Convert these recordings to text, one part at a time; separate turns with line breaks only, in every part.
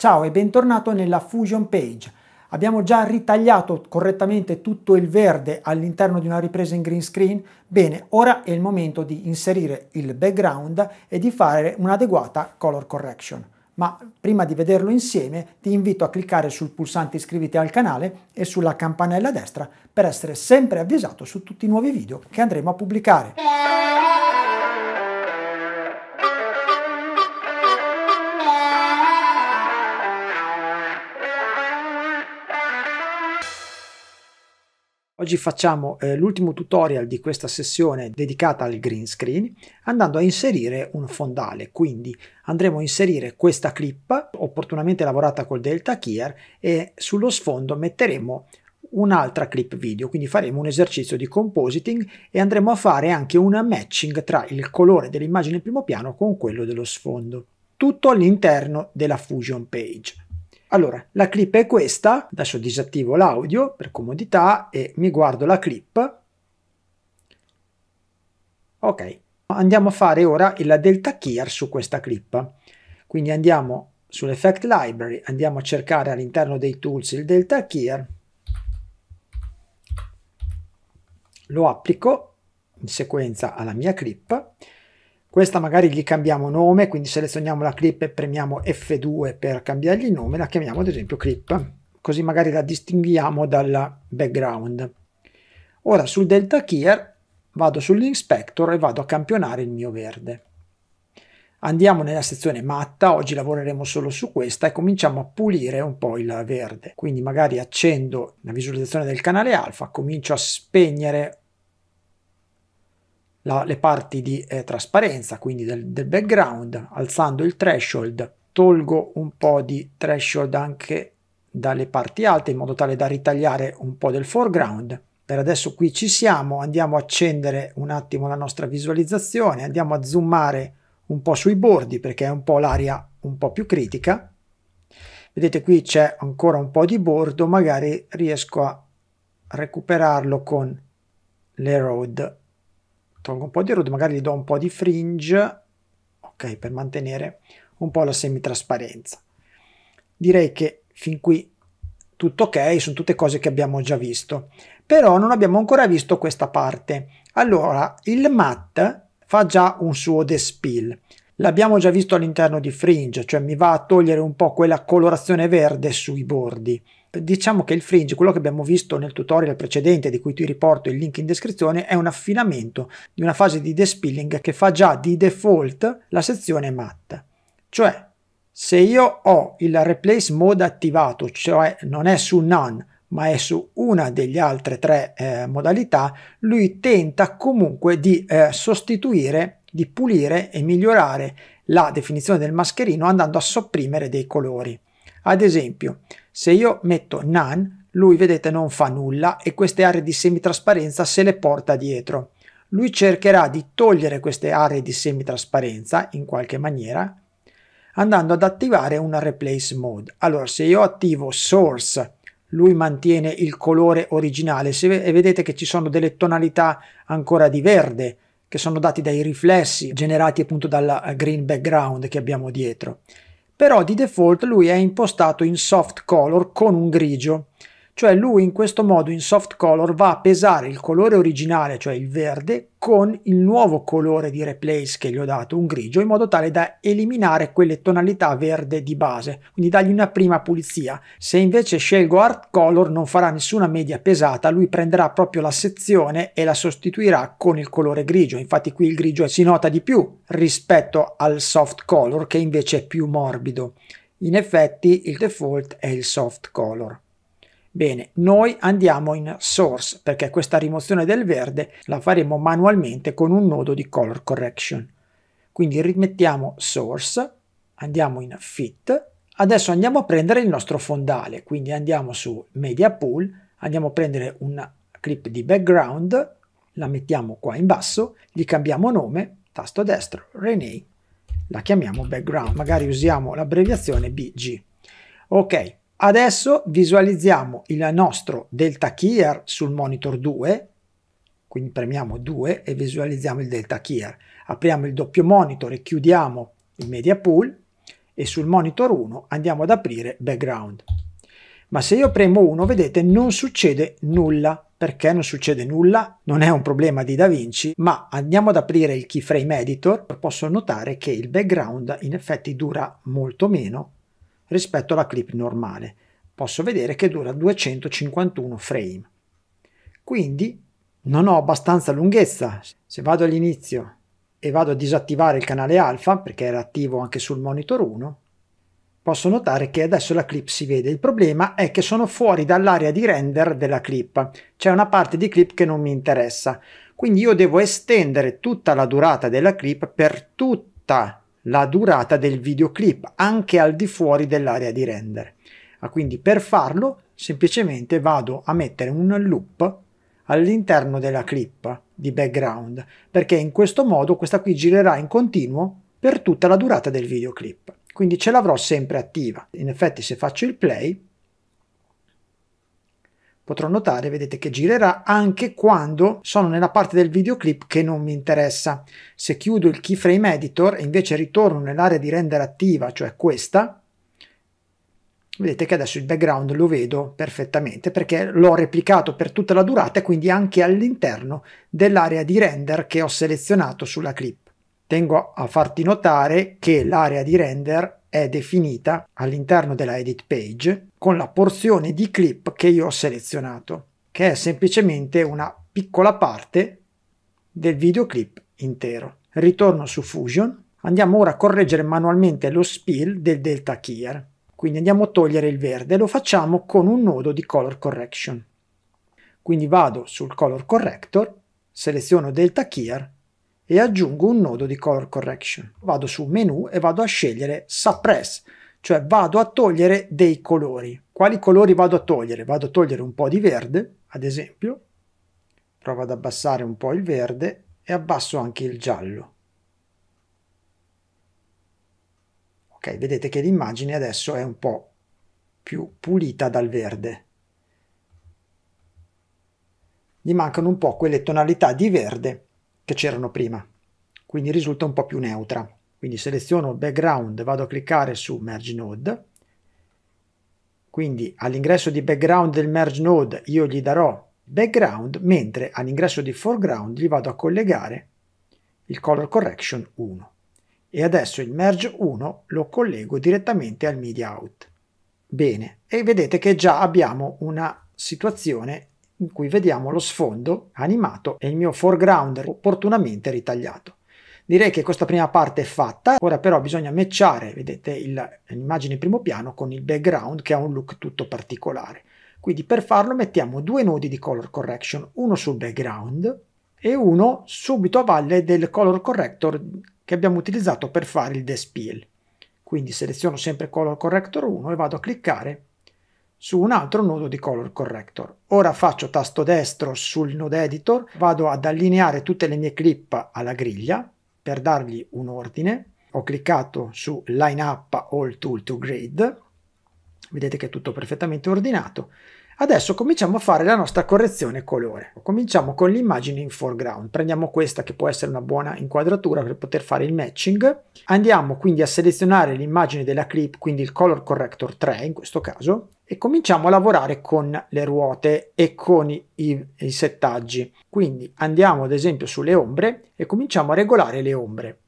Ciao e bentornato nella Fusion Page. Abbiamo già ritagliato correttamente tutto il verde all'interno di una ripresa in green screen? Bene, ora è il momento di inserire il background e di fare un'adeguata color correction. Ma prima di vederlo insieme ti invito a cliccare sul pulsante iscriviti al canale e sulla campanella a destra per essere sempre avvisato su tutti i nuovi video che andremo a pubblicare. Oggi facciamo eh, l'ultimo tutorial di questa sessione dedicata al green screen andando a inserire un fondale, quindi andremo a inserire questa clip opportunamente lavorata col delta keyer e sullo sfondo metteremo un'altra clip video, quindi faremo un esercizio di compositing e andremo a fare anche una matching tra il colore dell'immagine in primo piano con quello dello sfondo, tutto all'interno della Fusion Page. Allora, la clip è questa, adesso disattivo l'audio per comodità e mi guardo la clip. Ok, andiamo a fare ora la delta keyer su questa clip. Quindi andiamo sull'effect library, andiamo a cercare all'interno dei tools il delta keyer, lo applico in sequenza alla mia clip questa magari gli cambiamo nome, quindi selezioniamo la clip e premiamo F2 per cambiargli nome, la chiamiamo ad esempio clip, così magari la distinguiamo dalla background. Ora sul delta keyer vado sull'inspector e vado a campionare il mio verde. Andiamo nella sezione matta, oggi lavoreremo solo su questa e cominciamo a pulire un po' il verde. Quindi magari accendo la visualizzazione del canale alfa, comincio a spegnere la, le parti di eh, trasparenza, quindi del, del background, alzando il threshold, tolgo un po' di threshold anche dalle parti alte in modo tale da ritagliare un po' del foreground. Per adesso qui ci siamo, andiamo a accendere un attimo la nostra visualizzazione, andiamo a zoomare un po' sui bordi perché è un po' l'area un po' più critica. Vedete qui c'è ancora un po' di bordo, magari riesco a recuperarlo con le road tolgo un po' di root, magari gli do un po' di fringe, ok, per mantenere un po' la semitrasparenza. Direi che fin qui tutto ok, sono tutte cose che abbiamo già visto, però non abbiamo ancora visto questa parte. Allora, il mat fa già un suo despill. L'abbiamo già visto all'interno di Fringe, cioè mi va a togliere un po' quella colorazione verde sui bordi. Diciamo che il fringe, quello che abbiamo visto nel tutorial precedente, di cui ti riporto il link in descrizione, è un affinamento di una fase di despilling che fa già di default la sezione matte. Cioè, se io ho il replace mode attivato, cioè non è su none, ma è su una delle altre tre eh, modalità, lui tenta comunque di eh, sostituire di pulire e migliorare la definizione del mascherino andando a sopprimere dei colori. Ad esempio, se io metto none, lui vedete non fa nulla e queste aree di semitrasparenza se le porta dietro. Lui cercherà di togliere queste aree di semitrasparenza in qualche maniera andando ad attivare una replace mode. Allora, se io attivo source lui mantiene il colore originale e vedete che ci sono delle tonalità ancora di verde che sono dati dai riflessi generati appunto dalla eh, green background che abbiamo dietro. Però di default lui è impostato in soft color con un grigio cioè lui in questo modo in soft color va a pesare il colore originale, cioè il verde, con il nuovo colore di replace che gli ho dato, un grigio, in modo tale da eliminare quelle tonalità verde di base, quindi dargli una prima pulizia. Se invece scelgo art color non farà nessuna media pesata, lui prenderà proprio la sezione e la sostituirà con il colore grigio, infatti qui il grigio si nota di più rispetto al soft color che invece è più morbido. In effetti il default è il soft color. Bene, noi andiamo in source perché questa rimozione del verde la faremo manualmente con un nodo di color correction. Quindi rimettiamo source, andiamo in fit, adesso andiamo a prendere il nostro fondale, quindi andiamo su media pool, andiamo a prendere una clip di background, la mettiamo qua in basso, gli cambiamo nome, tasto destro, Renee, la chiamiamo background, magari usiamo l'abbreviazione BG. Ok, Adesso visualizziamo il nostro delta keyer sul monitor 2, quindi premiamo 2 e visualizziamo il delta keyer. Apriamo il doppio monitor e chiudiamo il media pool e sul monitor 1 andiamo ad aprire background. Ma se io premo 1, vedete, non succede nulla. Perché non succede nulla? Non è un problema di DaVinci, ma andiamo ad aprire il keyframe editor, posso notare che il background in effetti dura molto meno rispetto alla clip normale. Posso vedere che dura 251 frame. Quindi non ho abbastanza lunghezza. Se vado all'inizio e vado a disattivare il canale alfa, perché era attivo anche sul monitor 1, posso notare che adesso la clip si vede. Il problema è che sono fuori dall'area di render della clip. C'è una parte di clip che non mi interessa. Quindi io devo estendere tutta la durata della clip per tutta la durata del videoclip anche al di fuori dell'area di render. Ah, quindi per farlo semplicemente vado a mettere un loop all'interno della clip di background perché in questo modo questa qui girerà in continuo per tutta la durata del videoclip quindi ce l'avrò sempre attiva in effetti se faccio il play potrò notare, vedete che girerà anche quando sono nella parte del videoclip che non mi interessa. Se chiudo il keyframe editor e invece ritorno nell'area di render attiva, cioè questa, vedete che adesso il background lo vedo perfettamente perché l'ho replicato per tutta la durata e quindi anche all'interno dell'area di render che ho selezionato sulla clip. Tengo a farti notare che l'area di render è definita all'interno della edit page con la porzione di clip che io ho selezionato, che è semplicemente una piccola parte del videoclip intero. Ritorno su Fusion, andiamo ora a correggere manualmente lo spill del delta keyer, quindi andiamo a togliere il verde lo facciamo con un nodo di color correction. Quindi vado sul color corrector, seleziono delta keyer e aggiungo un nodo di color correction. Vado su menu e vado a scegliere suppress, cioè vado a togliere dei colori. Quali colori vado a togliere? Vado a togliere un po' di verde, ad esempio. Provo ad abbassare un po' il verde e abbasso anche il giallo. Ok, vedete che l'immagine adesso è un po' più pulita dal verde. Gli mancano un po' quelle tonalità di verde che c'erano prima, quindi risulta un po' più neutra. Quindi seleziono background, vado a cliccare su merge node, quindi all'ingresso di background del merge node io gli darò background, mentre all'ingresso di foreground gli vado a collegare il color correction 1. E adesso il merge 1 lo collego direttamente al media out. Bene, e vedete che già abbiamo una situazione in cui vediamo lo sfondo animato e il mio foreground opportunamente ritagliato. Direi che questa prima parte è fatta, ora però bisogna matchare, vedete, l'immagine in primo piano con il background che ha un look tutto particolare. Quindi per farlo mettiamo due nodi di color correction, uno sul background e uno subito a valle del color corrector che abbiamo utilizzato per fare il despiel. Quindi seleziono sempre color corrector 1 e vado a cliccare su un altro nodo di color corrector. Ora faccio tasto destro sul node editor, vado ad allineare tutte le mie clip alla griglia per dargli un ordine. Ho cliccato su line up all tool to grid, vedete che è tutto perfettamente ordinato Adesso cominciamo a fare la nostra correzione colore. Cominciamo con l'immagine in foreground. Prendiamo questa che può essere una buona inquadratura per poter fare il matching. Andiamo quindi a selezionare l'immagine della clip, quindi il color corrector 3 in questo caso, e cominciamo a lavorare con le ruote e con i, i settaggi. Quindi andiamo ad esempio sulle ombre e cominciamo a regolare le ombre.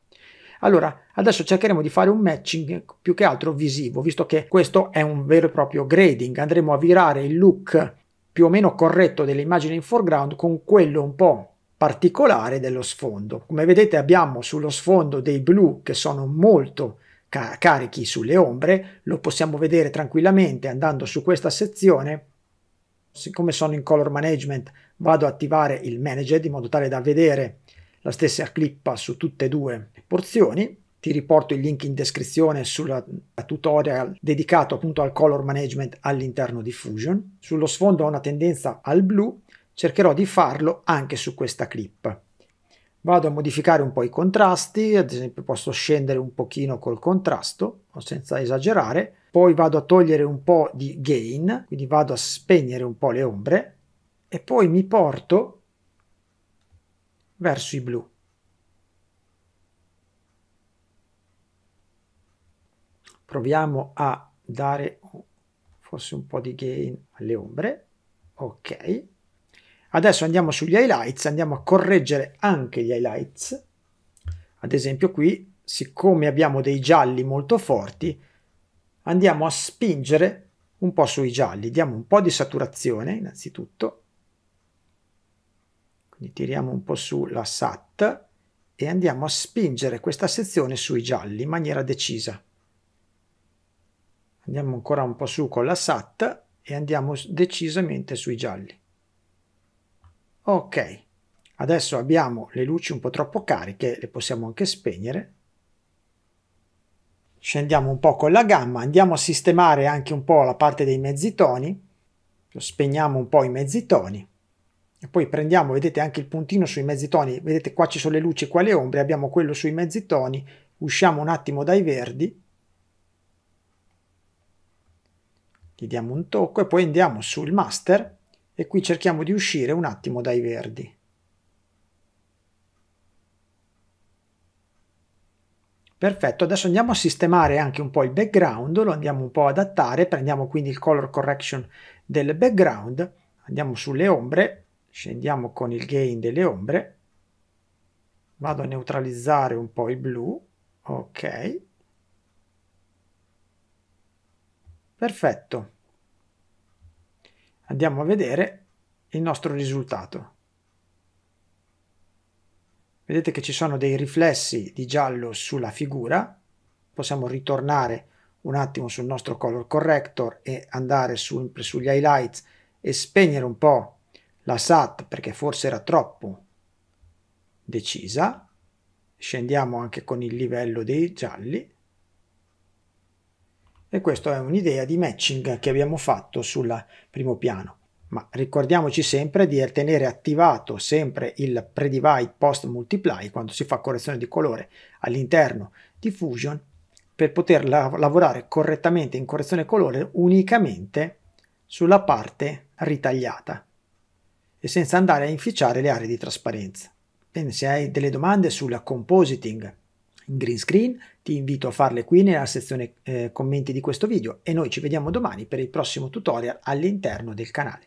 Allora, adesso cercheremo di fare un matching più che altro visivo, visto che questo è un vero e proprio grading. Andremo a virare il look più o meno corretto dell'immagine in foreground con quello un po' particolare dello sfondo. Come vedete abbiamo sullo sfondo dei blu che sono molto car carichi sulle ombre, lo possiamo vedere tranquillamente andando su questa sezione. Siccome sono in color management vado ad attivare il manager di modo tale da vedere la stessa clippa su tutte e due le porzioni. Ti riporto il link in descrizione sul tutorial dedicato appunto al color management all'interno di Fusion. Sullo sfondo ho una tendenza al blu, cercherò di farlo anche su questa clip. Vado a modificare un po' i contrasti, ad esempio posso scendere un pochino col contrasto, senza esagerare, poi vado a togliere un po' di gain, quindi vado a spegnere un po' le ombre e poi mi porto verso i blu. Proviamo a dare forse un po' di gain alle ombre. Ok. Adesso andiamo sugli highlights, andiamo a correggere anche gli highlights. Ad esempio qui, siccome abbiamo dei gialli molto forti, andiamo a spingere un po' sui gialli. Diamo un po' di saturazione innanzitutto quindi tiriamo un po' su la SAT e andiamo a spingere questa sezione sui gialli in maniera decisa. Andiamo ancora un po' su con la SAT e andiamo decisamente sui gialli. Ok, adesso abbiamo le luci un po' troppo cariche, le possiamo anche spegnere. Scendiamo un po' con la gamma, andiamo a sistemare anche un po' la parte dei mezzi toni. Spegniamo un po' i mezzi toni e poi prendiamo, vedete anche il puntino sui mezzi toni, vedete qua ci sono le luci, qua le ombre, abbiamo quello sui mezzi toni, usciamo un attimo dai verdi, gli diamo un tocco e poi andiamo sul master e qui cerchiamo di uscire un attimo dai verdi. Perfetto, adesso andiamo a sistemare anche un po' il background, lo andiamo un po' ad adattare, prendiamo quindi il color correction del background, andiamo sulle ombre scendiamo con il gain delle ombre, vado a neutralizzare un po' il blu, ok, perfetto. Andiamo a vedere il nostro risultato. Vedete che ci sono dei riflessi di giallo sulla figura, possiamo ritornare un attimo sul nostro color corrector e andare su, sugli highlights e spegnere un po' la SAT perché forse era troppo decisa, scendiamo anche con il livello dei gialli e questa è un'idea di matching che abbiamo fatto sul primo piano. Ma ricordiamoci sempre di tenere attivato sempre il pre-divide post multiply quando si fa correzione di colore all'interno di Fusion per poter lav lavorare correttamente in correzione colore unicamente sulla parte ritagliata e senza andare a inficiare le aree di trasparenza. Bene, se hai delle domande sulla compositing in green screen, ti invito a farle qui nella sezione eh, commenti di questo video e noi ci vediamo domani per il prossimo tutorial all'interno del canale.